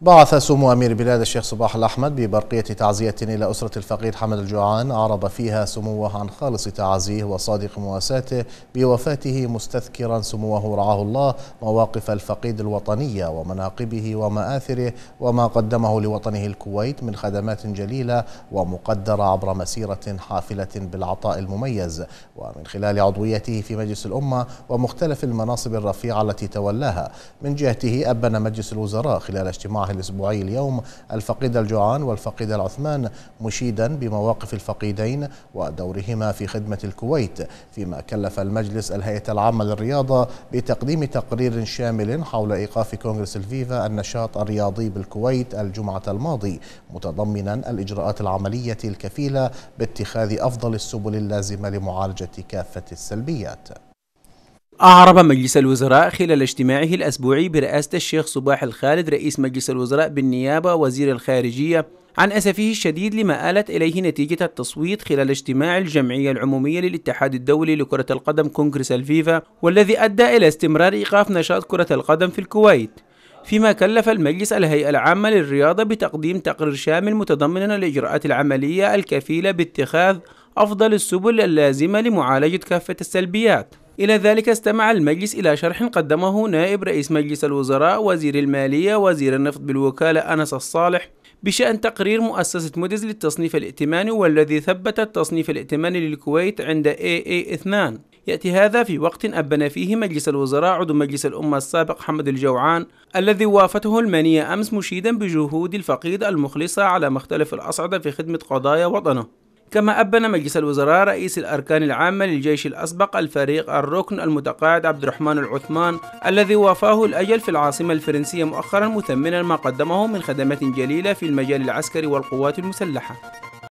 بعث سمو أمير بلاد الشيخ صباح الأحمد ببرقية تعزية إلى أسرة الفقيد حمد الجوعان عرب فيها سموه عن خالص تعازيه وصادق مواساته بوفاته مستذكرا سموه رعاه الله مواقف الفقيد الوطنية ومناقبه ومآثره وما قدمه لوطنه الكويت من خدمات جليلة ومقدرة عبر مسيرة حافلة بالعطاء المميز ومن خلال عضويته في مجلس الأمة ومختلف المناصب الرفيعة التي تولاها من جهته أبن مجلس الوزراء خلال اجتماع المعه الاسبوعي اليوم الفقيد الجوعان والفقيد العثمان مشيدا بمواقف الفقيدين ودورهما في خدمه الكويت فيما كلف المجلس الهيئه العامه للرياضه بتقديم تقرير شامل حول ايقاف كونغرس الفيفا النشاط الرياضي بالكويت الجمعه الماضي متضمنا الاجراءات العمليه الكفيله باتخاذ افضل السبل اللازمه لمعالجه كافه السلبيات أعرب مجلس الوزراء خلال اجتماعه الأسبوعي برئاسة الشيخ صباح الخالد رئيس مجلس الوزراء بالنيابة وزير الخارجية عن أسفه الشديد لما آلت إليه نتيجة التصويت خلال اجتماع الجمعية العمومية للاتحاد الدولي لكرة القدم كونغرس الفيفا والذي أدى إلى استمرار إيقاف نشاط كرة القدم في الكويت فيما كلف المجلس الهيئة العامة للرياضة بتقديم تقرير شامل متضمنا الإجراءات العملية الكفيلة باتخاذ أفضل السبل اللازمة لمعالجة كافة السلبيات إلى ذلك استمع المجلس إلى شرح قدمه نائب رئيس مجلس الوزراء وزير المالية وزير النفط بالوكالة أنس الصالح بشأن تقرير مؤسسة موديز للتصنيف الائتماني والذي ثبت التصنيف الائتماني للكويت عند AA2 يأتي هذا في وقت أبن فيه مجلس الوزراء عضو مجلس الأمة السابق حمد الجوعان الذي وافته المنية أمس مشيدا بجهود الفقيد المخلصة على مختلف الأصعدة في خدمة قضايا وطنه كما أبن مجلس الوزراء رئيس الأركان العامة للجيش الأسبق الفريق الركن المتقاعد عبد الرحمن العثمان الذي وافاه الأجل في العاصمة الفرنسية مؤخرا مثمنا ما قدمه من خدمات جليلة في المجال العسكري والقوات المسلحة